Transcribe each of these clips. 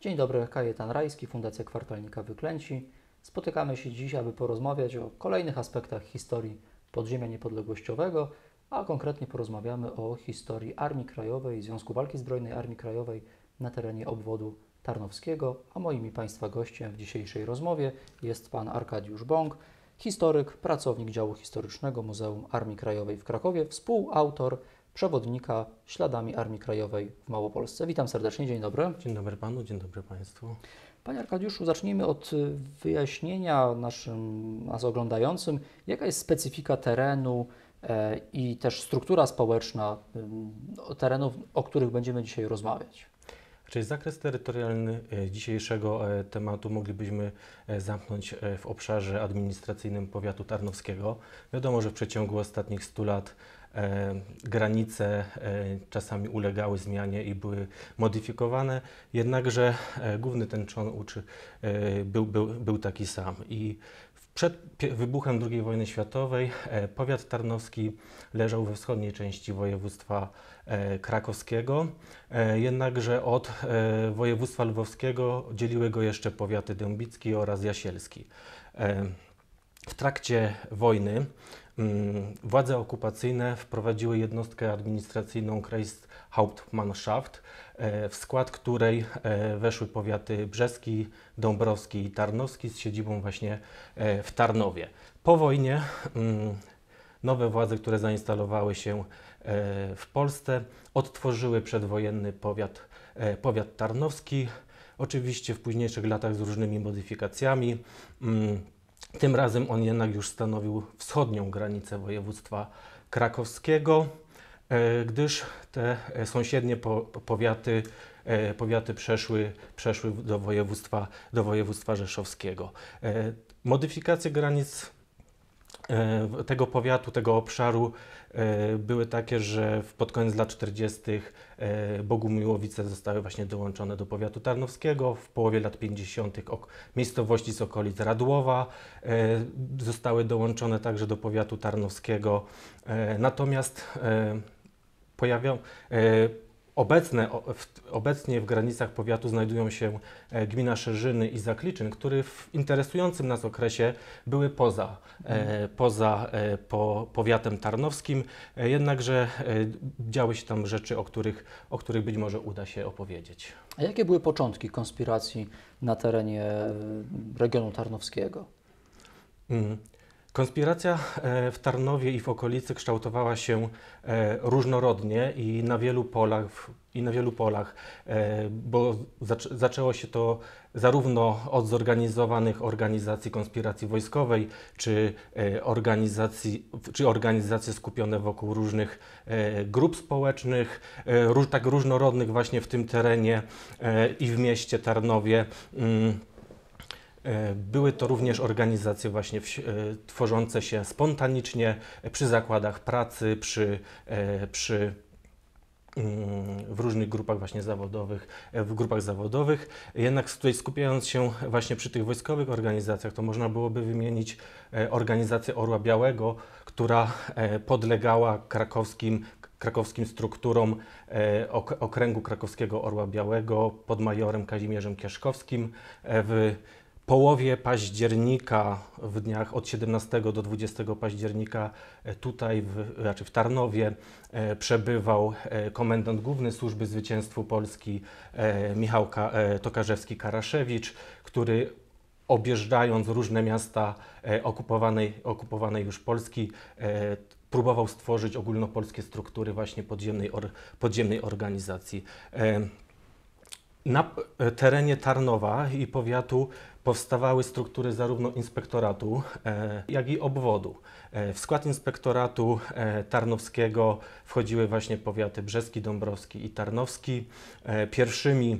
Dzień dobry, Kajetan Rajski, Fundacja Kwartalnika Wyklęci. Spotykamy się dziś, aby porozmawiać o kolejnych aspektach historii podziemia niepodległościowego, a konkretnie porozmawiamy o historii Armii Krajowej, Związku Walki Zbrojnej Armii Krajowej na terenie obwodu Tarnowskiego, a moim i Państwa gościem w dzisiejszej rozmowie jest pan Arkadiusz Bąk, historyk, pracownik działu historycznego Muzeum Armii Krajowej w Krakowie, współautor przewodnika śladami Armii Krajowej w Małopolsce. Witam serdecznie, dzień dobry. Dzień dobry panu, dzień dobry państwu. Panie Arkadiuszu, zacznijmy od wyjaśnienia naszym, nas oglądającym, jaka jest specyfika terenu e, i też struktura społeczna terenów, o których będziemy dzisiaj rozmawiać. Czyli zakres terytorialny e, dzisiejszego e, tematu moglibyśmy zamknąć w obszarze administracyjnym powiatu tarnowskiego. Wiadomo, że w przeciągu ostatnich 100 lat E, granice e, czasami ulegały zmianie i były modyfikowane, jednakże e, główny ten człon uczy był, był, był taki sam. I przed wybuchem II wojny światowej powiat tarnowski leżał we wschodniej części województwa krakowskiego, jednakże od województwa lwowskiego dzieliły go jeszcze powiaty dębicki oraz jasielski. W trakcie wojny Mm, władze okupacyjne wprowadziły jednostkę administracyjną Kreishauptmannschaft, e, w skład której e, weszły powiaty brzeski, dąbrowski i tarnowski z siedzibą właśnie e, w Tarnowie. Po wojnie mm, nowe władze, które zainstalowały się w Polsce, odtworzyły przedwojenny powiat, powiat tarnowski, oczywiście w późniejszych latach z różnymi modyfikacjami. Mm, tym razem on jednak już stanowił wschodnią granicę województwa krakowskiego, e, gdyż te e, sąsiednie powiaty, e, powiaty przeszły, przeszły do, województwa, do województwa rzeszowskiego. Modyfikacje granic E, tego powiatu, tego obszaru e, były takie, że pod koniec lat 40. E, Bogumiłowice zostały właśnie dołączone do powiatu tarnowskiego, w połowie lat 50. miejscowości z okolic Radłowa zostały dołączone także do powiatu tarnowskiego. Natomiast pojawią, Obecne, obecnie w granicach powiatu znajdują się e, gmina Szerzyny i Zakliczyn, które w interesującym nas okresie były poza, mm. poza e, po, powiatem tarnowskim, jednakże działy się tam rzeczy, o których, o których być może uda się opowiedzieć. A jakie były początki konspiracji na terenie regionu tarnowskiego? Mm. Konspiracja e, w Tarnowie i w okolicy kształtowała się e, różnorodnie i na wielu polach, i na wielu polach e, bo zaczęło się to zarówno od zorganizowanych organizacji konspiracji wojskowej, czy, organizacji, czy organizacje skupione wokół różnych grup społecznych, tak różnorodnych właśnie w tym terenie i w mieście Tarnowie. Mm, E, były to również organizacje właśnie w, e, tworzące się spontanicznie e, przy zakładach pracy, przy, przy mm, w różnych grupach właśnie zawodowych, w grupach zawodowych. Jednak tutaj skupiając się właśnie przy tych wojskowych organizacjach, to można byłoby wymienić organizację Orła Białego, która podlegała krakowskim krakowskim strukturom okręgu krakowskiego Orła Białego pod majorem Kazimierzem Kieszkowskim w połowie października, w dniach od 17 do 20 października, e, tutaj, w, znaczy w Tarnowie, e, przebywał e, komendant główny Służby Zwycięstwu Polski Michał Tokarzewski-Karaszewicz, który objeżdżając różne miasta okupowanej, okupowanej już Polski, próbował stworzyć ogólnopolskie struktury właśnie podziemnej, or, podziemnej organizacji. Na terenie Tarnowa i powiatu powstawały struktury zarówno inspektoratu, e, jak i obwodu. E, w skład inspektoratu e, tarnowskiego wchodziły właśnie powiaty brzeski, dąbrowski i tarnowski. Pierwszymi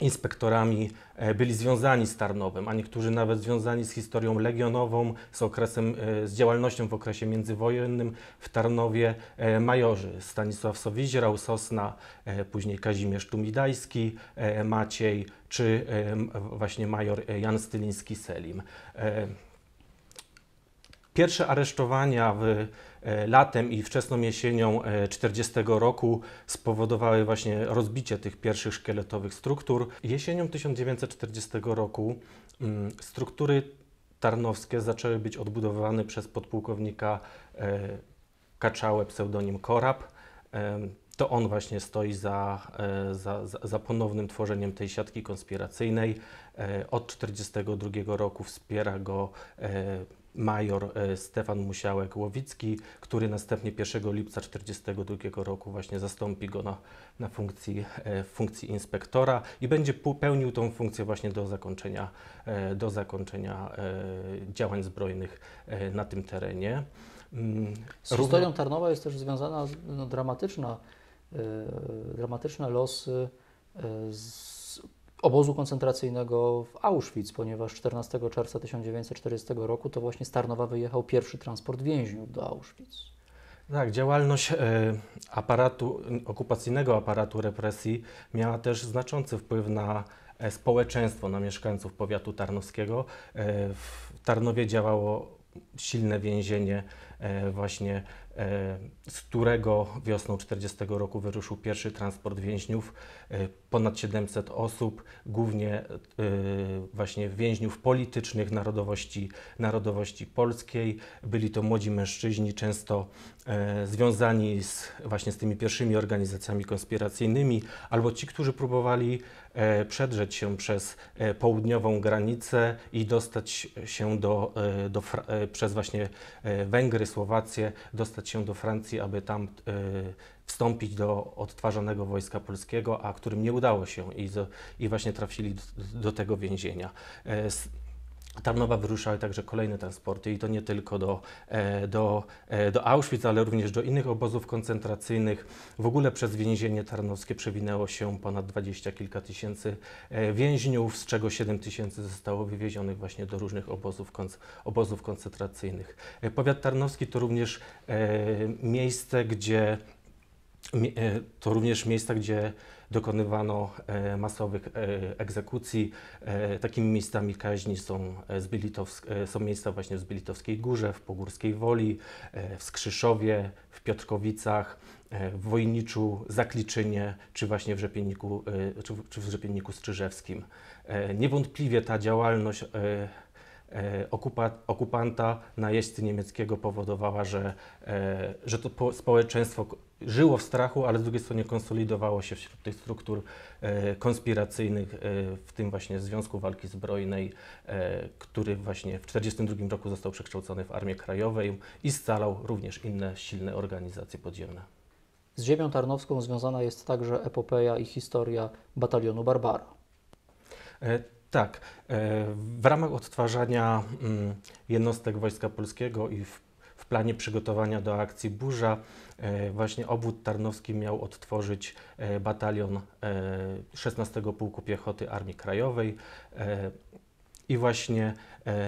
inspektorami e, byli związani z Tarnowem, a niektórzy nawet związani z historią legionową, z, okresem, e, z działalnością w okresie międzywojennym w Tarnowie e, majorzy Stanisław Sowiziera, Sosna, później Kazimierz Tumidajski, Maciej czy właśnie major Jan Styliński-Selim. Pierwsze aresztowania w e, latem i wczesną jesienią 40 e, roku spowodowały właśnie rozbicie tych pierwszych szkieletowych struktur. Jesienią 1940 roku mm, struktury tarnowskie zaczęły być odbudowywane przez podpułkownika e, Kaczałę pseudonim Korab. To on właśnie stoi za, za, za ponownym tworzeniem tej siatki konspiracyjnej. Od 1942 roku wspiera go major e, Stefan Musiałek-Łowicki, który następnie 1 lipca 1942 roku właśnie zastąpi go na, na funkcji, e, funkcji inspektora i będzie pełnił tą funkcję właśnie do zakończenia, e, do zakończenia działań zbrojnych na tym terenie. Mm, z Równo... historią Tarnowa jest też związana no, dramatyczna, dramatyczne losy z obozu koncentracyjnego w Auschwitz, ponieważ 14 czerwca 1940 roku to właśnie z Tarnowa wyjechał pierwszy transport więźniów do Auschwitz. Tak, działalność e, aparatu, okupacyjnego aparatu represji miała też znaczący wpływ na e, społeczeństwo, na mieszkańców powiatu tarnowskiego. E, w Tarnowie działało silne więzienie E, właśnie e, z którego wiosną 40 roku wyruszył pierwszy transport więźniów, e, ponad 700 osób, głównie właśnie więźniów politycznych narodowości, narodowości polskiej. Byli to młodzi mężczyźni, często związani z, właśnie z tymi pierwszymi organizacjami konspiracyjnymi, albo ci, którzy próbowali przedrzeć się przez południową granicę i dostać się do, do przez właśnie Węgry, Słowację, dostać się do Francji, aby tam e, wstąpić do odtwarzanego wojska polskiego, a którym nie udało się i, i właśnie trafili do, do tego więzienia. E, Tarnowa wyruszały także kolejne transporty i to nie tylko do, e, do, e, do Auschwitz, ale również do innych obozów koncentracyjnych. W ogóle przez więzienie tarnowskie przewinęło się ponad dwadzieścia kilka tysięcy e, więźniów, z czego siedem tysięcy zostało wywiezionych właśnie do różnych obozów, obozów koncentracyjnych. Powiat tarnowski to również miejsce, gdzie to również miejsca, gdzie dokonywano e, masowych e, egzekucji. E, takimi miejscami kaźni są, są miejsca właśnie w Zbylitowskiej Górze, w Pogórskiej Woli, w Skrzyszowie, w Piotrkowicach, w Wojniczu, Zakliczynie, czy właśnie w Rzepienniku, czy w Rzepienniku Strzyżewskim. Niewątpliwie ta działalność E, okupa, okupanta, najeźdźcy niemieckiego powodowała, że, e, że to społeczeństwo żyło w strachu, ale z drugiej strony konsolidowało się wśród tych struktur e, konspiracyjnych, w tym właśnie Związku Walki Zbrojnej, który właśnie w 1942 roku został przekształcony w Armię Krajową i scalał również inne silne organizacje podziemne. Z ziemią tarnowską związana jest także epopeja i historia batalionu Barbara. Tak. E, w ramach odtwarzania mm, jednostek Wojska Polskiego i w, w planie przygotowania do akcji Burza e, właśnie obwód tarnowski miał odtworzyć e, batalion 16 Pułku Piechoty Armii Krajowej. I właśnie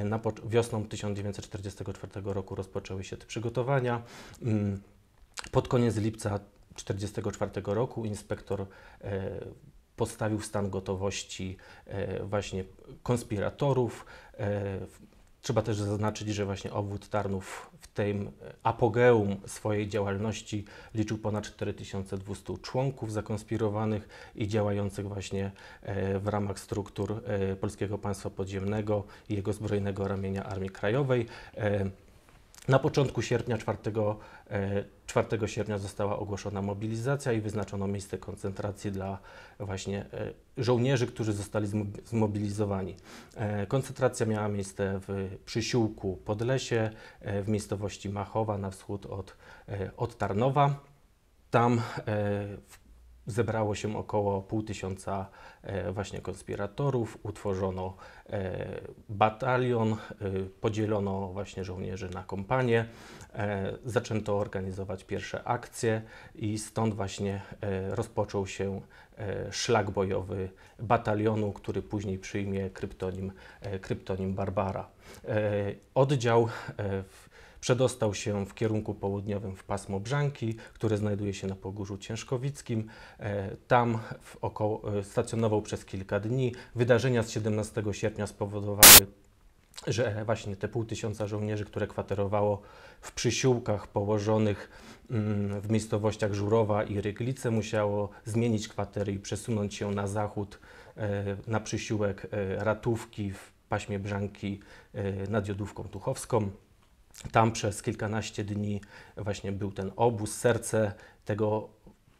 na, wiosną 1944 roku rozpoczęły się te przygotowania. Mm, pod koniec lipca 1944 roku inspektor postawił stan gotowości e, właśnie konspiratorów. E, trzeba też zaznaczyć, że właśnie obwód Tarnów w tym apogeum swojej działalności liczył ponad 4200 członków zakonspirowanych i działających właśnie e, w ramach struktur Polskiego Państwa Podziemnego i jego zbrojnego ramienia Armii Krajowej. Na początku sierpnia, 4, 4 e, sierpnia została ogłoszona mobilizacja i wyznaczono miejsce koncentracji dla właśnie e, żołnierzy, którzy zostali zmobilizowani. E, koncentracja miała miejsce w Przysiłku Podlesie, w miejscowości Machowa na wschód od, od Tarnowa. Tam w zebrało się około pół tysiąca e, właśnie konspiratorów, utworzono e, batalion, e, podzielono właśnie żołnierzy na kompanie, zaczęto organizować pierwsze akcje i stąd właśnie rozpoczął się szlak bojowy batalionu, który później przyjmie kryptonim, kryptonim Barbara. Oddział w Przedostał się w kierunku południowym w pasmo Brzanki, które znajduje się na Pogórzu Ciężkowickim. E, tam około, e, stacjonował przez kilka dni. Wydarzenia z 17 sierpnia spowodowały że właśnie te pół tysiąca żołnierzy, które kwaterowało w przysiłkach położonych mm, w miejscowościach Żurowa i Ryglice, musiało zmienić kwatery i przesunąć się na zachód e, na przysiłek ratówki w paśmie Brzanki nad Jodówką Tuchowską. Tam przez kilkanaście dni właśnie był ten obóz, serce tego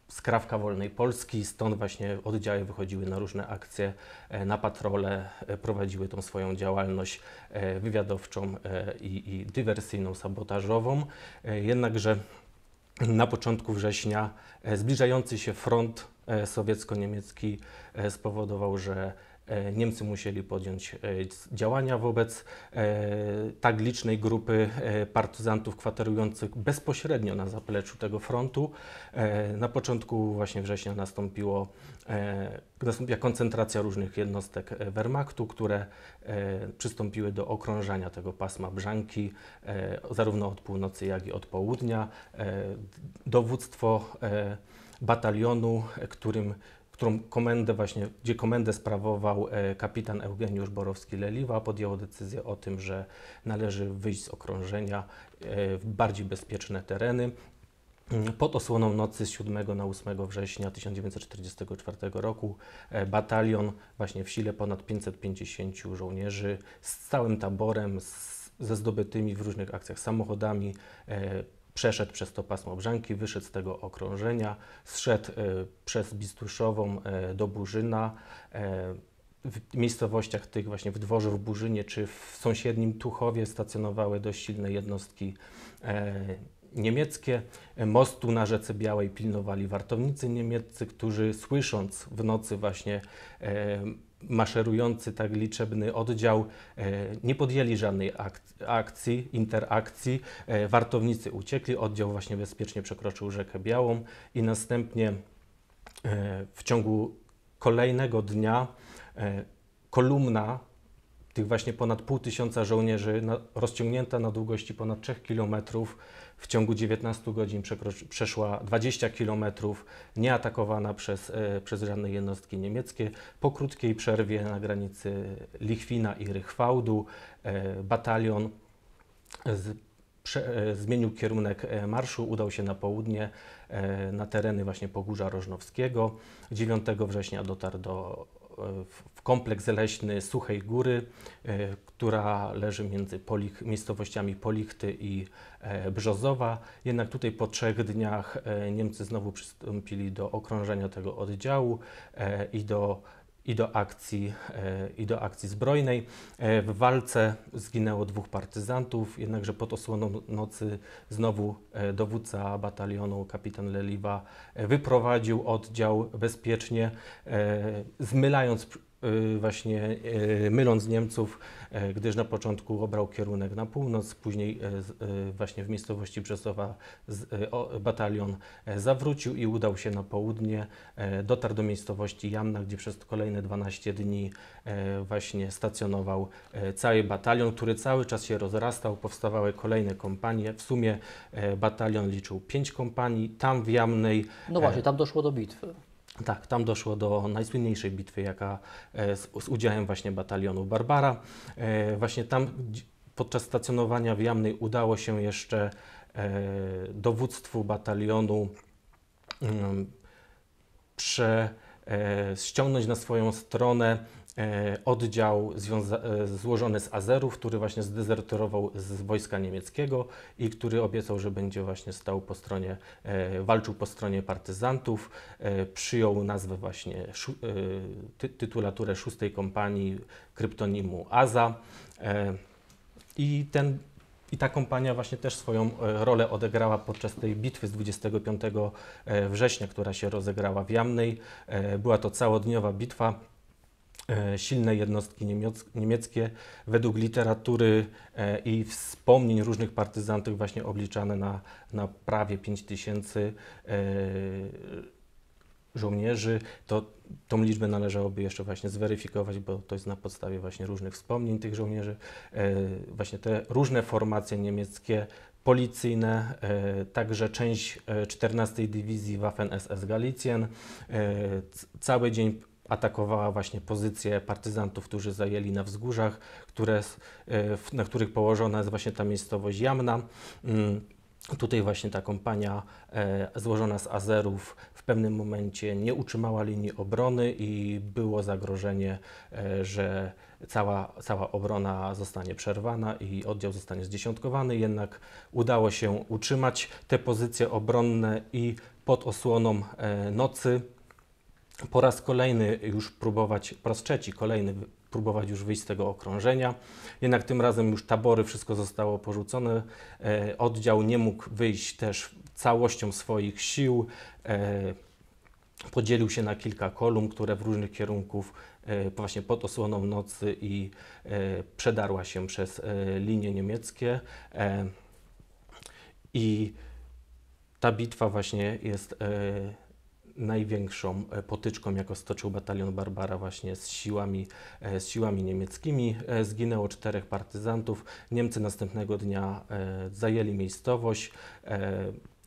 skrawka wolnej Polski, stąd właśnie oddziały wychodziły na różne akcje, e, na patrole, e, prowadziły tą swoją działalność e, wywiadowczą i, i dywersyjną, sabotażową. Jednakże na początku września zbliżający się front sowiecko-niemiecki spowodował, że E, Niemcy musieli podjąć e, działania wobec e, tak licznej grupy partyzantów kwaterujących bezpośrednio na zapleczu tego frontu. Na początku właśnie września nastąpiło, nastąpiła koncentracja różnych jednostek Wehrmachtu, które przystąpiły do okrążania tego pasma Brzanki zarówno od północy, jak i od południa. Dowództwo batalionu, którym którą komendę właśnie, gdzie komendę sprawował e, kapitan Eugeniusz Borowski-Leliwa, podjął decyzję o tym, że należy wyjść z okrążenia e, w bardziej bezpieczne tereny. Pod osłoną nocy z 7 na 8 września 1944 roku e, batalion właśnie w sile ponad 550 żołnierzy z całym taborem, z, ze zdobytymi w różnych akcjach samochodami, przeszedł przez to pasmo Brzanki, wyszedł z tego okrążenia, zszedł e, przez Bistuszową e, do Burzyna, e, w miejscowościach tych właśnie w Dworze w Burzynie czy w sąsiednim Tuchowie stacjonowały dość silne jednostki niemieckie. Mostu na Rzece Białej pilnowali wartownicy niemieccy, którzy słysząc w nocy właśnie e, maszerujący tak liczebny oddział e, nie podjęli żadnej akcji, interakcji. E, wartownicy uciekli, oddział właśnie bezpiecznie przekroczył Rzekę Białą i następnie w ciągu kolejnego dnia kolumna tych właśnie ponad pół tysiąca żołnierzy na, rozciągnięta na długości ponad 3 km w ciągu 19 godzin przeszła 20 km, nieatakowana przez, e, przez żadne jednostki niemieckie. Po krótkiej przerwie na granicy Lichwina i Rychwałdu e, batalion z, prze, e, zmienił kierunek e, marszu, udał się na południe, e, na tereny właśnie Pogórza Rożnowskiego. 9 września dotarł do w kompleks leśny Suchej Góry, e, która leży między Polich, miejscowościami Polichty i e, Brzozowa. Jednak tutaj po trzech dniach e, Niemcy znowu przystąpili do okrążenia tego oddziału i do i do akcji, e, i do akcji zbrojnej. E, w walce zginęło dwóch partyzantów, jednakże pod osłoną nocy znowu e, dowódca batalionu, kapitan Leliwa, wyprowadził oddział bezpiecznie, zmylając Y, właśnie y, myląc Niemców, y, gdyż na początku obrał kierunek na północ, później właśnie w miejscowości Brzesowa batalion zawrócił i udał się na południe. Dotarł do miejscowości Jamna, gdzie przez kolejne 12 dni właśnie stacjonował cały batalion, który cały czas się rozrastał, powstawały kolejne kompanie. W sumie batalion liczył 5 kompanii. Tam w Jamnej... No e, właśnie, tam doszło do bitwy. Tak, tam doszło do najsłynniejszej bitwy, jaka e, z, z udziałem właśnie batalionu Barbara. E, właśnie tam podczas stacjonowania w Jamnej udało się jeszcze e, dowództwu batalionu mm, prze, ściągnąć na swoją stronę E, oddział e, złożony z Azerów, który właśnie zdezerterował z wojska niemieckiego i który obiecał, że będzie właśnie stał po stronie, e, walczył po stronie partyzantów. Przyjął nazwę właśnie, ty, tytulaturę szóstej kompanii kryptonimu Aza. I ten i ta kompania właśnie też swoją rolę odegrała podczas tej bitwy z 25 września, która się rozegrała w Jamnej. Była to całodniowa bitwa E, silne jednostki niemieckie, według literatury e, i wspomnień różnych partyzantów właśnie obliczane na, na prawie 5 tysięcy e, żołnierzy, to tą liczbę należałoby jeszcze właśnie zweryfikować, bo to jest na podstawie właśnie różnych wspomnień tych żołnierzy. Właśnie te różne formacje niemieckie, policyjne, także część 14 Dywizji Waffen SS Galicien, cały dzień atakowała właśnie pozycje partyzantów, którzy zajęli na wzgórzach, które, e, na których położona jest właśnie ta miejscowość Jamna. Mm, tutaj właśnie ta kompania e, złożona z Azerów w pewnym momencie nie utrzymała linii obrony i było zagrożenie, e, że cała, cała obrona zostanie przerwana i oddział zostanie zdziesiątkowany. Jednak udało się utrzymać te pozycje obronne i pod osłoną nocy po raz kolejny już próbować, po raz trzeci kolejny próbować już wyjść z tego okrążenia. Jednak tym razem już tabory, wszystko zostało porzucone. E, oddział nie mógł wyjść też całością swoich sił. E, podzielił się na kilka kolumn, które w różnych kierunków e, właśnie pod osłoną nocy i e, przedarła się przez e, linie niemieckie. E, I ta bitwa właśnie jest największą e, potyczką, jaką stoczył batalion Barbara właśnie z siłami, e, z siłami niemieckimi. E, zginęło czterech partyzantów. Niemcy następnego dnia zajęli miejscowość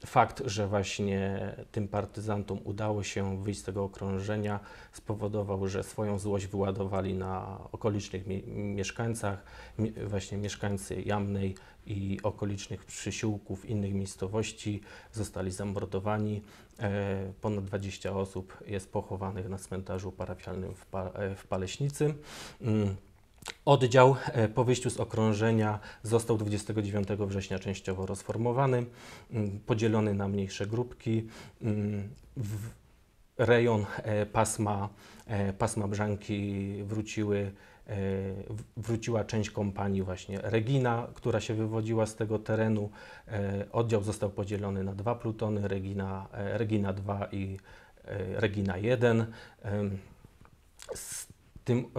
fakt, że właśnie tym partyzantom udało się wyjść z tego okrążenia, spowodował, że swoją złość wyładowali na okolicznych mi mieszkańcach, mi właśnie mieszkańcy Jamnej i okolicznych przysiłków innych miejscowości zostali zamordowani. E, ponad 20 osób jest pochowanych na cmentarzu parafialnym w, pa w Paleśnicy. Mm. Oddział e, po wyjściu z okrążenia został 29 września częściowo rozformowany, mm, podzielony na mniejsze grupki. Mm, w rejon e, pasma, e, pasma Brzanki wróciły, wróciła część kompanii właśnie Regina, która się wywodziła z tego terenu. Oddział został podzielony na dwa plutony, Regina, Regina 2 i Regina 1 tym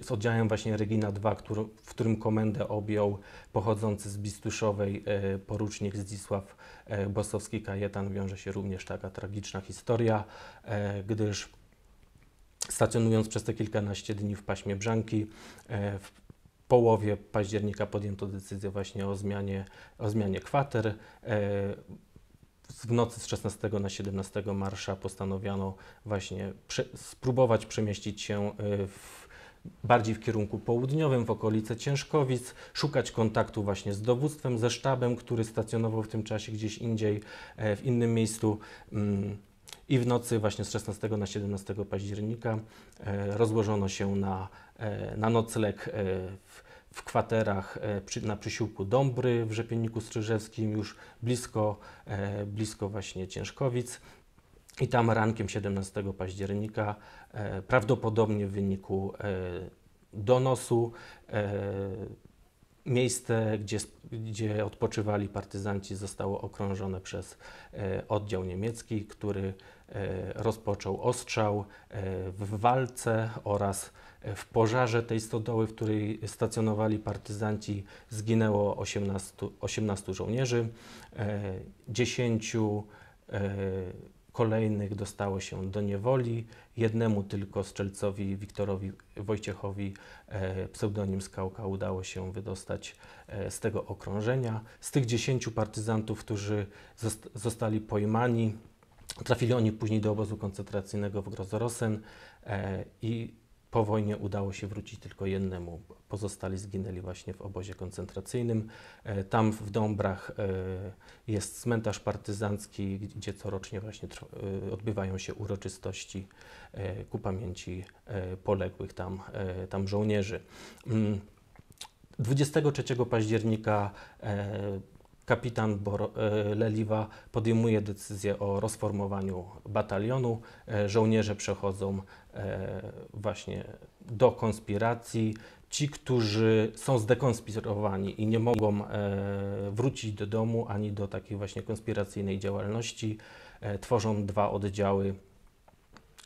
e, z oddziałem właśnie Regina II, który, w którym komendę objął pochodzący z Bistuszowej e, porucznik Zdzisław e, Bosowski-Kajetan, wiąże się również taka tragiczna historia, gdyż stacjonując przez te kilkanaście dni w paśmie Brzanki, w połowie października podjęto decyzję właśnie o zmianie, o zmianie kwater w nocy z 16 na 17 marsza postanowiono właśnie prze, spróbować przemieścić się y, w, bardziej w kierunku południowym, w okolice Ciężkowic, szukać kontaktu właśnie z dowództwem, ze sztabem, który stacjonował w tym czasie gdzieś indziej, e, w innym miejscu. Mm, I w nocy właśnie z 16 na 17 października e, rozłożono się na, e, na nocleg w w kwaterach e, na przysiłku Dąbry w Rzepienniku Stryżewskim, już blisko, e, blisko właśnie Ciężkowic. I tam rankiem 17 października e, prawdopodobnie w wyniku donosu Miejsce, gdzie, gdzie odpoczywali partyzanci, zostało okrążone przez oddział niemiecki, który E, rozpoczął ostrzał e, w walce oraz w pożarze tej stodoły, w której stacjonowali partyzanci, zginęło 18, 18 żołnierzy, 10 e, kolejnych dostało się do niewoli, jednemu tylko strzelcowi Wiktorowi Wojciechowi pseudonim Skałka udało się wydostać z tego okrążenia. Z tych 10 partyzantów, którzy zostali pojmani, Trafili oni później do obozu koncentracyjnego w Grozorosen e, i po wojnie udało się wrócić tylko jednemu. Pozostali zginęli właśnie w obozie koncentracyjnym. E, tam w Dąbrach e, jest cmentarz partyzancki, gdzie corocznie właśnie odbywają się uroczystości ku pamięci poległych tam, tam żołnierzy. 23 mm. października kapitan e, Leliwa podejmuje decyzję o rozformowaniu batalionu. E, żołnierze przechodzą e, właśnie do konspiracji. Ci, którzy są zdekonspirowani i nie mogą wrócić do domu ani do takiej właśnie konspiracyjnej działalności, tworzą dwa oddziały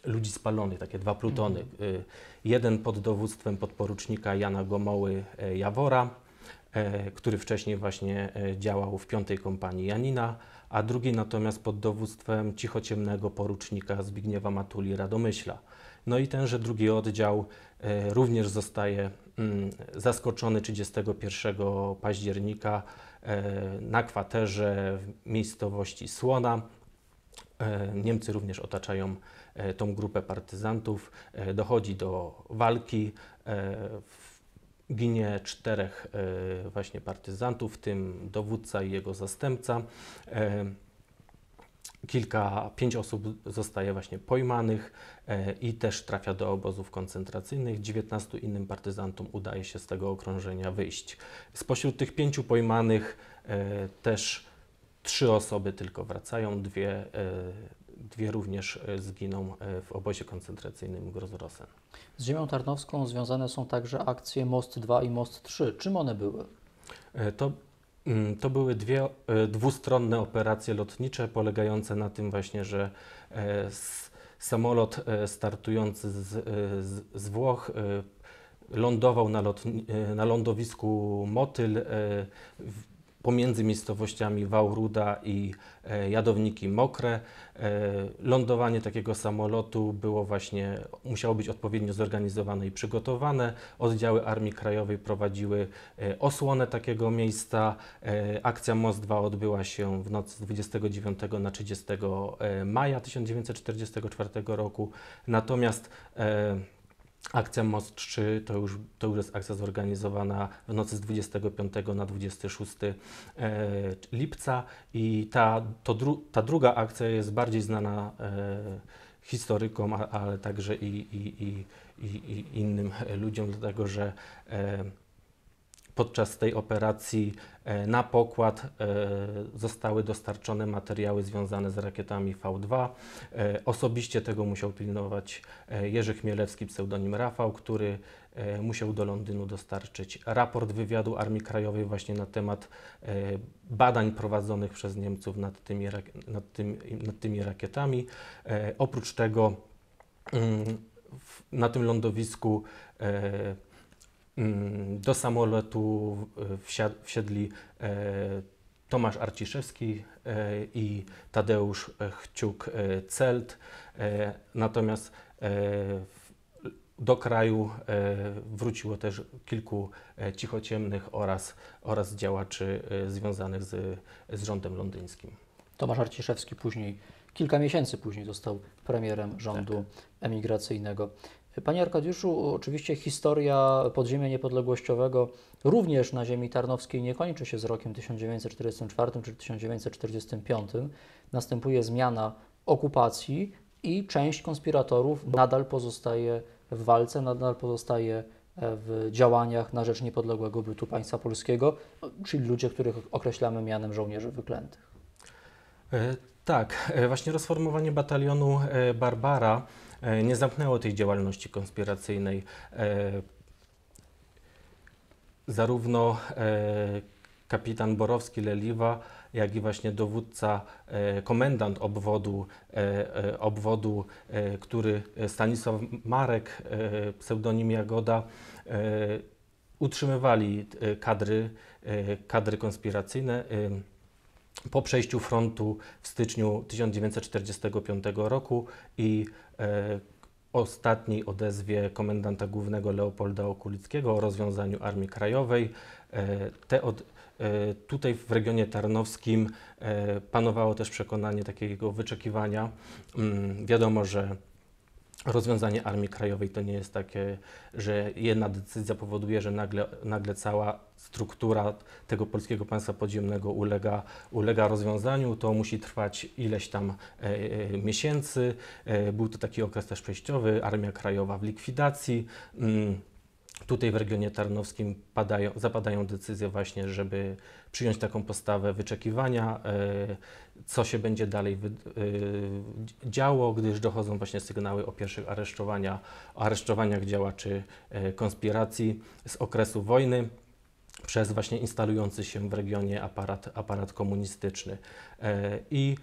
ludzi spalonych, takie dwa plutony. Mhm. Jeden pod dowództwem podporucznika Jana Gomoły Jawora, E, który wcześniej właśnie e, działał w piątej kompanii Janina, a drugi natomiast pod dowództwem cichociemnego porucznika Zbigniewa Matuli Radomyśla. No i tenże drugi oddział e, również zostaje mm, zaskoczony 31 października na kwaterze w miejscowości Słona. Niemcy również otaczają tą grupę partyzantów. Dochodzi do walki ginie czterech e, właśnie partyzantów, w tym dowódca i jego zastępca. E, kilka, pięć osób zostaje właśnie pojmanych e, i też trafia do obozów koncentracyjnych. 19 innym partyzantom udaje się z tego okrążenia wyjść. Spośród tych pięciu pojmanych też trzy osoby tylko wracają, dwie dwie również e, zginą e, w obozie koncentracyjnym Grozrosen. Z ziemią tarnowską związane są także akcje Most 2 i Most 3. Czym one były? E, to, mm, to były dwie dwustronne operacje lotnicze polegające na tym właśnie, że samolot startujący z, z, z Włoch lądował na, lotni, na lądowisku Motyl w, pomiędzy miejscowościami Wałruda i e, Jadowniki Mokre. E, lądowanie takiego samolotu było właśnie, musiało być odpowiednio zorganizowane i przygotowane. Oddziały Armii Krajowej prowadziły e, osłonę takiego miejsca. Akcja Most 2 odbyła się w nocy z 29 na 30 maja 1944 roku. Natomiast Akcja Most 3 to już, to już jest akcja zorganizowana w nocy z 25 na 26 e, lipca i ta, to dru, ta druga akcja jest bardziej znana e, historykom, ale także i, i, i, i innym ludziom, dlatego że e, podczas tej operacji e, na pokład e, zostały dostarczone materiały związane z rakietami V2. E, osobiście tego musiał pilnować Jerzy Chmielewski, pseudonim Rafał, który musiał do Londynu dostarczyć raport wywiadu Armii Krajowej właśnie na temat badań prowadzonych przez Niemców nad tymi, nad tymi, nad tymi rakietami. Oprócz tego mm, na tym lądowisku Mm, do samolotu e, wsiedli e, Tomasz Arciszewski e, i Tadeusz Chciuk-Celt, natomiast do kraju wróciło też kilku cichociemnych oraz, oraz działaczy związanych z, z rządem londyńskim. Tomasz Arciszewski później, kilka miesięcy później został premierem rządu tak. emigracyjnego. Panie Arkadiuszu, oczywiście historia podziemia niepodległościowego również na ziemi tarnowskiej nie kończy się z rokiem 1944 czy 1945. Następuje zmiana okupacji i część konspiratorów nadal pozostaje w walce, nadal pozostaje e, w działaniach na rzecz niepodległego bytu państwa polskiego, czyli ludzie, których określamy mianem żołnierzy wyklętych. E, tak, e, właśnie rozformowanie batalionu Barbara E, nie zamknęło tej działalności konspiracyjnej. E, zarówno e, kapitan Borowski Leliwa, jak i właśnie dowódca, komendant obwodu, obwodu który Stanisław Marek, pseudonim Jagoda, utrzymywali kadry, kadry konspiracyjne po przejściu frontu w styczniu 1945 roku i e, ostatniej odezwie komendanta głównego Leopolda Okulickiego o rozwiązaniu Armii Krajowej. E, te od, e, tutaj w regionie tarnowskim e, panowało też przekonanie takiego wyczekiwania. Mm, wiadomo, że rozwiązanie Armii Krajowej to nie jest takie, że jedna decyzja powoduje, że nagle, nagle cała struktura tego polskiego państwa podziemnego ulega, ulega rozwiązaniu. To musi trwać ileś tam e, e, miesięcy. E, był to taki okres też przejściowy, Armia Krajowa w likwidacji. Mm. Tutaj w regionie tarnowskim padają, zapadają decyzje właśnie, żeby przyjąć taką postawę wyczekiwania, e, co się będzie dalej e, działo, gdyż dochodzą właśnie sygnały o pierwszych aresztowania, o aresztowaniach działaczy e, konspiracji z okresu wojny przez właśnie instalujący się w regionie aparat, aparat komunistyczny. I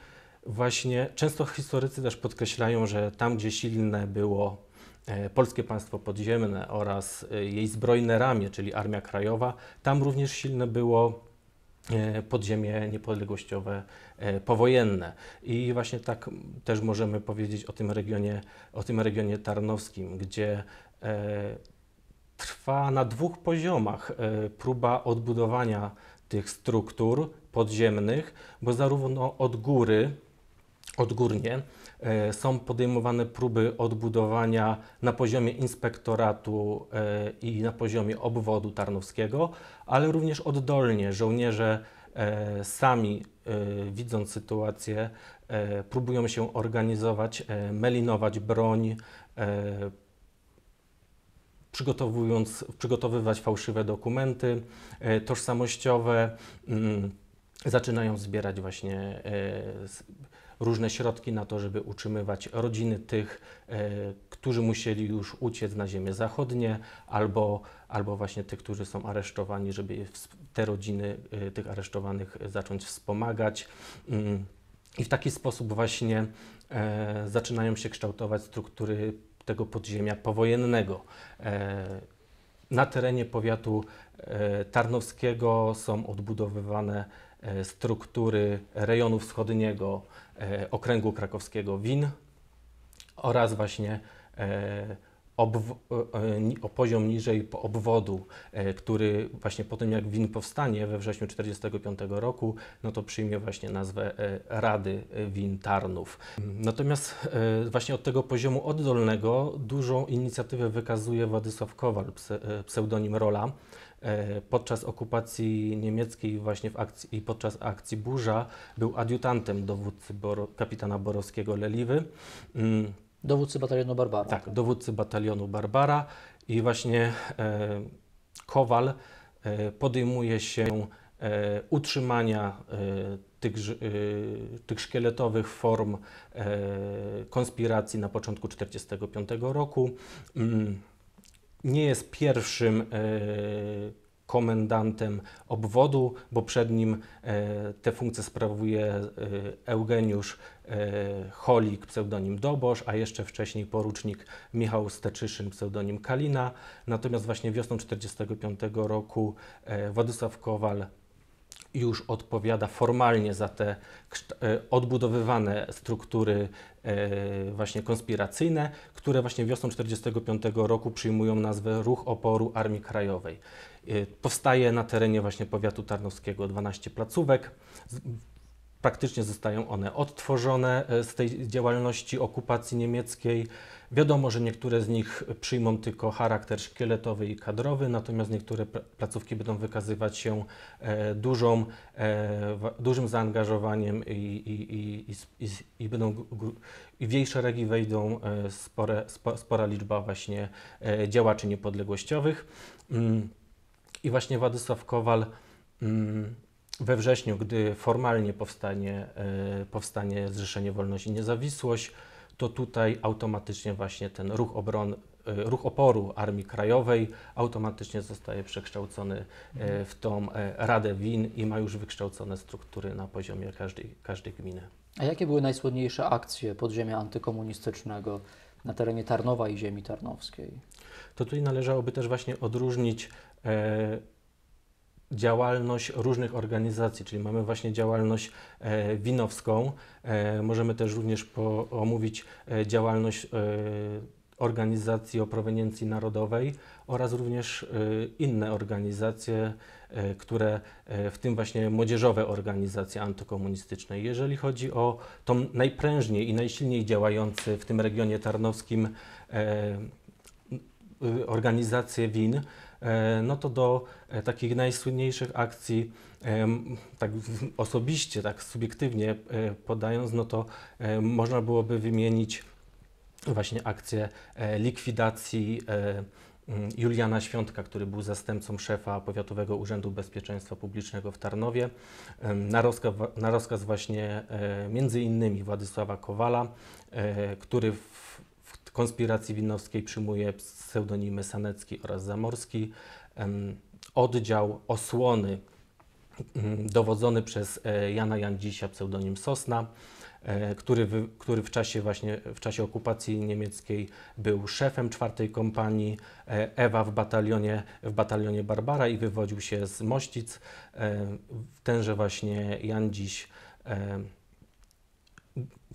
właśnie często historycy też podkreślają, że tam, gdzie silne było E, polskie Państwo Podziemne oraz e, jej zbrojne ramię, czyli Armia Krajowa. Tam również silne było e, podziemie niepodległościowe powojenne. I właśnie tak też możemy powiedzieć o tym regionie, o tym regionie tarnowskim, gdzie trwa na dwóch poziomach próba odbudowania tych struktur podziemnych, bo zarówno od góry, odgórnie, E, są podejmowane próby odbudowania na poziomie inspektoratu e, i na poziomie obwodu tarnowskiego, ale również oddolnie żołnierze e, sami, widząc sytuację, próbują się organizować, melinować broń, przygotowując, przygotowywać fałszywe dokumenty tożsamościowe, mm, zaczynają zbierać właśnie różne środki na to, żeby utrzymywać rodziny tych, e, którzy musieli już uciec na ziemię zachodnie, albo, albo właśnie tych, którzy są aresztowani, żeby te rodziny e, tych aresztowanych zacząć wspomagać. Mm. I w taki sposób właśnie e, zaczynają się kształtować struktury tego podziemia powojennego. na terenie powiatu tarnowskiego są odbudowywane E, struktury rejonu wschodniego e, okręgu krakowskiego WIN oraz właśnie e, E, e, o poziom niżej obwodu, e, który właśnie po tym jak WIN powstanie we wrześniu 1945 roku, no to przyjmie właśnie nazwę Rady Win Tarnów. Natomiast właśnie od tego poziomu oddolnego dużą inicjatywę wykazuje Władysław Kowal, pseudonim Rola, podczas okupacji niemieckiej właśnie w akcji, i podczas akcji Burza był adiutantem dowódcy Bor kapitana Borowskiego Leliwy. Mm, Dowódcy batalionu Barbara. Tak, dowódcy batalionu Barbara i właśnie e, Kowal e, podejmuje się e, utrzymania e, tych, e, tych szkieletowych form e, konspiracji na początku 1945 roku. Mm, nie jest pierwszym komendantem obwodu, bo przed nim e, tę funkcję sprawuje e, Eugeniusz e, Holik, pseudonim Dobosz, a jeszcze wcześniej porucznik Michał Steczyszyn, pseudonim Kalina. Natomiast właśnie wiosną 1945 roku e, Władysław Kowal już odpowiada formalnie za te e, odbudowywane struktury e, właśnie konspiracyjne, które właśnie wiosną 1945 roku przyjmują nazwę Ruch Oporu Armii Krajowej. Y, powstaje na terenie właśnie powiatu tarnowskiego 12 placówek. Praktycznie zostają one odtworzone y, z tej działalności okupacji niemieckiej. Wiadomo, że niektóre z nich przyjmą tylko charakter szkieletowy i kadrowy, natomiast niektóre placówki będą wykazywać się e, dużą, e, dużym zaangażowaniem i, i, i, i będą, w jej szeregi wejdą e, spore, spora liczba właśnie działaczy niepodległościowych. Mm. I właśnie Władysław Kowal mm, we wrześniu, gdy formalnie powstanie, e, powstanie Zrzeszenie Wolność i Niezawisłość, to tutaj automatycznie właśnie ten ruch obron, e, ruch oporu Armii Krajowej automatycznie zostaje przekształcony e, w tą Radę Win i ma już wykształcone struktury na poziomie każdej, każdej gminy. A jakie były najsłodniejsze akcje podziemia antykomunistycznego na terenie Tarnowa i ziemi tarnowskiej? To tutaj należałoby też właśnie odróżnić E, działalność różnych organizacji, czyli mamy właśnie działalność e, winowską. E, możemy też również po, omówić działalność organizacji o proweniencji narodowej oraz również inne organizacje, które w tym właśnie młodzieżowe organizacje antykomunistyczne. Jeżeli chodzi o tą najprężniej i najsilniej działający w tym regionie tarnowskim y, organizację WIN, E, no to do e, takich najsłynniejszych akcji, e, tak osobiście, tak subiektywnie podając, no to można byłoby wymienić właśnie akcję likwidacji Juliana Świątka, który był zastępcą szefa Powiatowego Urzędu Bezpieczeństwa Publicznego w Tarnowie, na rozkaz, na rozkaz właśnie między innymi Władysława Kowala, który w konspiracji winowskiej przyjmuje pseudonimy Sanecki oraz Zamorski, oddział osłony mm, dowodzony przez e, Jana Jandzisia, pseudonim Sosna, e, który, który w, czasie właśnie, w czasie okupacji niemieckiej był szefem czwartej kompanii e, Ewa w batalionie, w batalionie Barbara i wywodził się z Mościc. Tenże właśnie Jandziś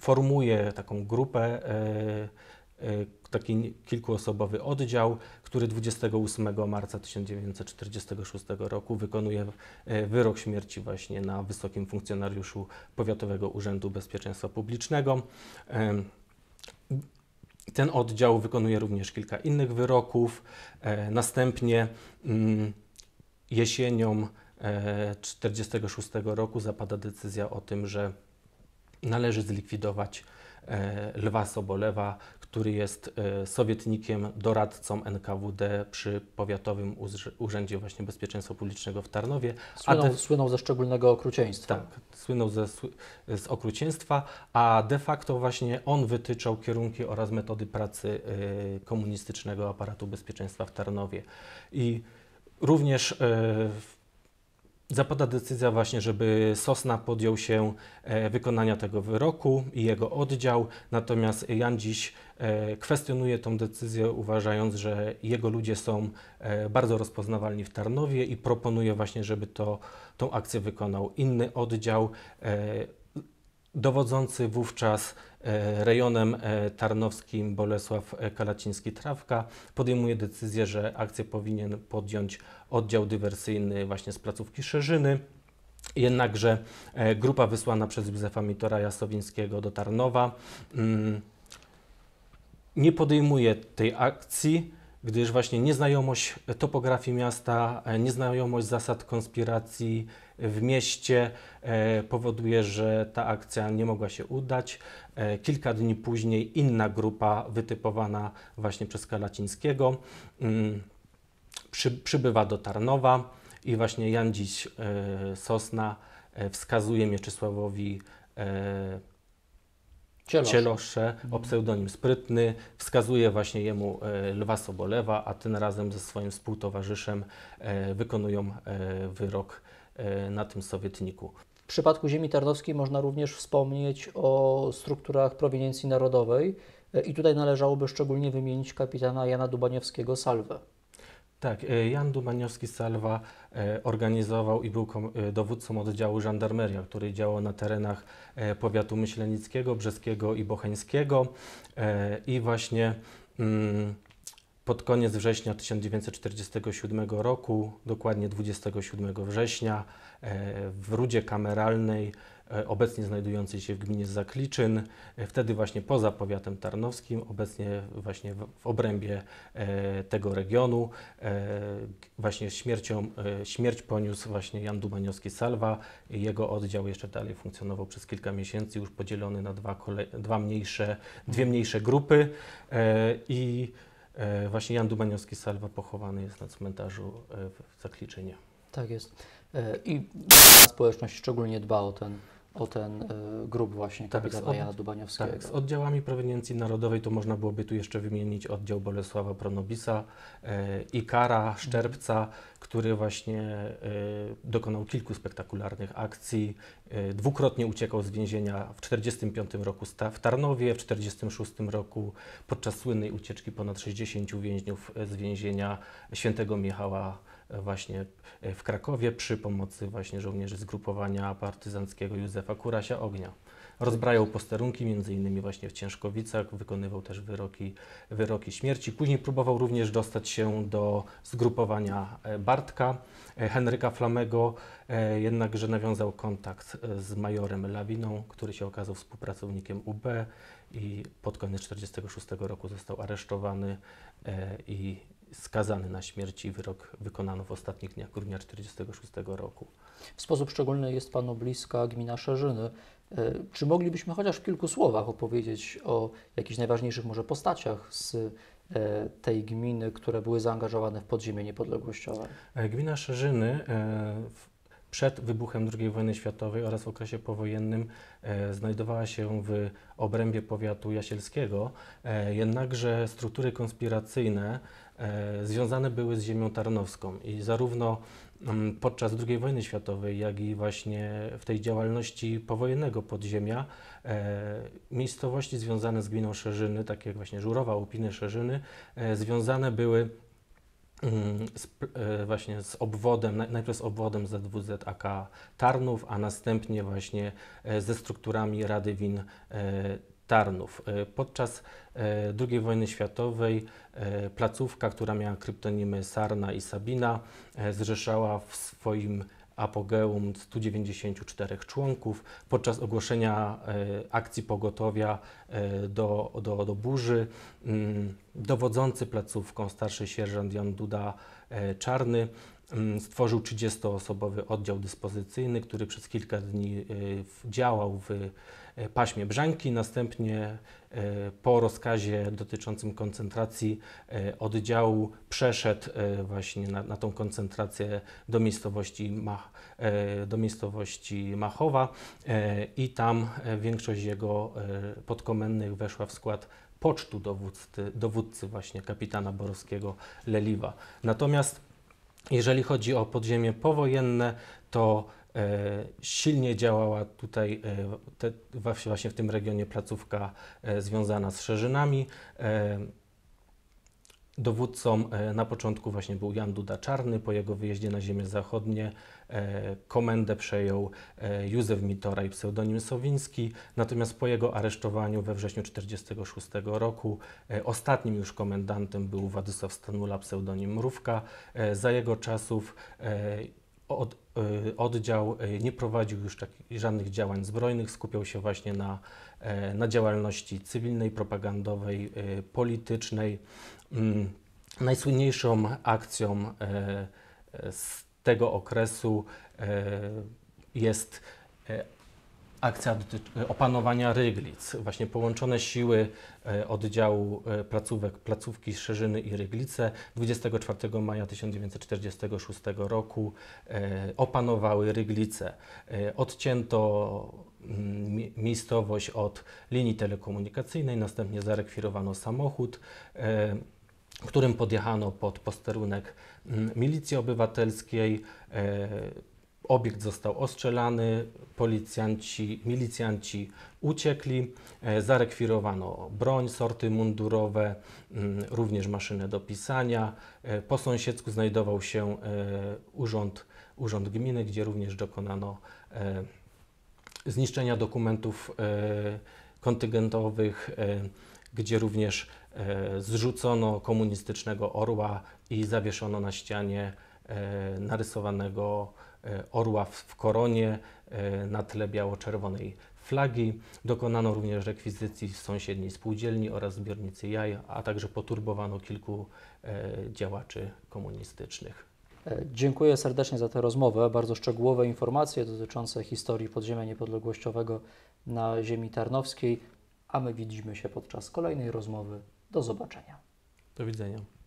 formuje taką grupę taki kilkuosobowy oddział, który 28 marca 1946 roku wykonuje e, wyrok śmierci właśnie na wysokim funkcjonariuszu Powiatowego Urzędu Bezpieczeństwa Publicznego. Ten oddział wykonuje również kilka innych wyroków. E, następnie mm, jesienią 1946 e, roku zapada decyzja o tym, że należy zlikwidować Lwa Sobolewa, który jest e, sowietnikiem, doradcą NKWD przy Powiatowym Urzędzie właśnie Bezpieczeństwa Publicznego w Tarnowie. Słynął, de... słynął ze szczególnego okrucieństwa. Tak, słynął ze, z okrucieństwa, a de facto właśnie on wytyczał kierunki oraz metody pracy e, komunistycznego aparatu bezpieczeństwa w Tarnowie. I również e, w zapada decyzja właśnie, żeby Sosna podjął się e, wykonania tego wyroku i jego oddział, natomiast Jan dziś e, kwestionuje tą decyzję, uważając, że jego ludzie są e, bardzo rozpoznawalni w Tarnowie i proponuje właśnie, żeby to, tą akcję wykonał inny oddział, dowodzący wówczas E, rejonem e, tarnowskim Bolesław e, Kalaciński-Trawka podejmuje decyzję, że akcję powinien podjąć oddział dywersyjny właśnie z placówki Szerzyny. Jednakże grupa wysłana przez Józefa Mitora Jasowińskiego do Tarnowa mm, nie podejmuje tej akcji, gdyż właśnie nieznajomość topografii miasta, nieznajomość zasad konspiracji, w mieście e, powoduje, że ta akcja nie mogła się udać. E, kilka dni później inna grupa wytypowana właśnie przez Kalacińskiego mm, przy, przybywa do Tarnowa i właśnie Jan Dziś e, Sosna wskazuje Mieczysławowi Cielosze. Cielosze, o mhm. pseudonim Sprytny, wskazuje właśnie jemu Lwa Sobolewa, a ten razem ze swoim współtowarzyszem wykonują wyrok E, na tym sowietniku. W przypadku ziemi tarnowskiej można również wspomnieć o strukturach prowiniencji narodowej e, i tutaj należałoby szczególnie wymienić kapitana Jana Dubaniewskiego Salwę. Tak, e, Jan Dubaniowski salwa organizował i był dowódcą oddziału żandarmeria, który działał na terenach powiatu myślenickiego, brzeskiego i bocheńskiego i właśnie mm, pod koniec września 1947 roku, dokładnie 27 września, e, w rudzie kameralnej, e, obecnie znajdującej się w gminie Zakliczyn, e, wtedy właśnie poza powiatem tarnowskim, obecnie właśnie w obrębie tego regionu, właśnie śmiercią, śmierć poniósł właśnie Jan Dumaniowski Salwa. Jego oddział jeszcze dalej funkcjonował przez kilka miesięcy, już podzielony na dwa, dwa mniejsze, dwie mniejsze grupy i E, właśnie Jan Dumaniowski Salwa pochowany jest na cmentarzu e, w Zakliczynie. Tak jest. E, I społeczność szczególnie dba o ten o ten y, grób właśnie tak, kapitana Jana Dubaniowskiego. Tak, z oddziałami proweniencji narodowej to można byłoby tu jeszcze wymienić oddział Bolesława Pronobisa, y, e, Ikara, Szczerbca, który właśnie y, dokonał kilku spektakularnych akcji. Y, dwukrotnie uciekał z więzienia w 1945 roku w Tarnowie, w 1946 roku podczas słynnej ucieczki ponad 60 więźniów z więzienia świętego Michała właśnie e, w Krakowie przy pomocy właśnie żołnierzy zgrupowania partyzanckiego Józefa Kurasia Ognia. Rozbrajał posterunki, między innymi właśnie w Ciężkowicach, wykonywał też wyroki, wyroki śmierci. Później próbował również dostać się do zgrupowania e, Bartka, e, Henryka Flamego, jednakże nawiązał kontakt z majorem Lawiną, który się okazał współpracownikiem UB i pod koniec 1946 roku został aresztowany i skazany na śmierć i wyrok wykonano w ostatnich dniach grudnia 1946 roku. W sposób szczególny jest Panu bliska gmina Szerzyny. E, czy moglibyśmy chociaż w kilku słowach opowiedzieć o jakichś najważniejszych może postaciach z e, tej gminy, które były zaangażowane w podziemie niepodległościowe? E, gmina Szerzyny przed wybuchem II wojny światowej oraz w okresie powojennym znajdowała się w obrębie powiatu jasielskiego, jednakże struktury konspiracyjne E, związane były z ziemią tarnowską i zarówno mm, podczas II wojny światowej, jak i właśnie w tej działalności powojennego podziemia e, miejscowości związane z gminą Szerzyny, takie jak właśnie Żurowa, Łupiny, Szerzyny, e, związane były mm, z, właśnie z obwodem, najpierw z obwodem ZWZAK Tarnów, a następnie właśnie ze strukturami Rady Win Tarnów. E, podczas e, II wojny światowej e, placówka, która miała kryptonimy Sarna i Sabina, zrzeszała w swoim apogeum 194 członków. Podczas ogłoszenia akcji pogotowia do, do, do burzy mm, dowodzący placówką starszy sierżant Jan Duda Czarny mm, stworzył 30-osobowy oddział dyspozycyjny, który przez kilka dni działał w E, paśmie brzanki, następnie e, po rozkazie dotyczącym koncentracji e, oddziału przeszedł właśnie na, na tą koncentrację do miejscowości, Mach, do miejscowości Machowa i tam większość jego podkomendnych weszła w skład pocztu dowódcy, dowódcy właśnie kapitana Borowskiego Leliwa. Natomiast jeżeli chodzi o podziemie powojenne, to E, silnie działała tutaj e, te, właśnie w tym regionie placówka e, związana z Szerzynami. Dowódcą na początku właśnie był Jan Duda Czarny, po jego wyjeździe na ziemię zachodnie komendę przejął Józef Mitora i pseudonim Sowiński, natomiast po jego aresztowaniu we wrześniu 1946 roku ostatnim już komendantem był Władysław Stanula pseudonim Mrówka. Za jego czasów od, e, oddział e, nie prowadził już tak, żadnych działań zbrojnych, skupiał się właśnie na, e, na działalności cywilnej, propagandowej, politycznej. Mm, najsłynniejszą akcją z tego okresu jest akcja opanowania Ryglic. Właśnie połączone siły e, oddziału e, placówek Placówki Szerzyny i Ryglice 24 maja 1946 roku e, opanowały Ryglice. Odcięto mm, miejscowość od linii telekomunikacyjnej, następnie zarekwirowano samochód którym podjechano pod posterunek mm, milicji obywatelskiej. Obiekt został ostrzelany, policjanci, milicjanci uciekli, e, zarekwirowano broń, sorty mundurowe, mm, również maszynę do pisania. E, po sąsiedzku znajdował się e, urząd, urząd gminy, gdzie również dokonano zniszczenia dokumentów kontyngentowych, gdzie również zrzucono komunistycznego orła i zawieszono na ścianie narysowanego E, orła w koronie e, na tle biało-czerwonej flagi. Dokonano również rekwizycji sąsiedniej spółdzielni oraz zbiornicy jaj, a także poturbowano kilku e, działaczy komunistycznych. Dziękuję serdecznie za tę rozmowę. Bardzo szczegółowe informacje dotyczące historii podziemia niepodległościowego na ziemi tarnowskiej, a my widzimy się podczas kolejnej rozmowy. Do zobaczenia. Do widzenia.